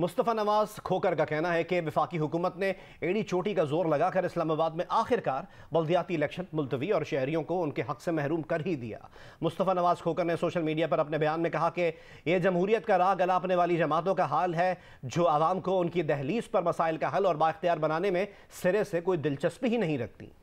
मुस्तफ़ा नवाज खोकर का कहना है कि विफाकी हुकूमत ने एड़ी चोटी का जोर लगाकर इस्लामाबाद में आखिरकार बल्दियाती इलेक्शन मुलतवी और शहरीों को उनके हक से महरूम कर ही दिया मुस्तफ़ा नवाज खोकर ने सोशल मीडिया पर अपने बयान में कहा कि यह जमहूरियत का राग अलापने वाली जमातों का हाल है जो आवाम को उनकी दहलीज पर मसाइल का हल और बाख्तियार बनाने में सिरे से कोई दिलचस्पी ही नहीं रखती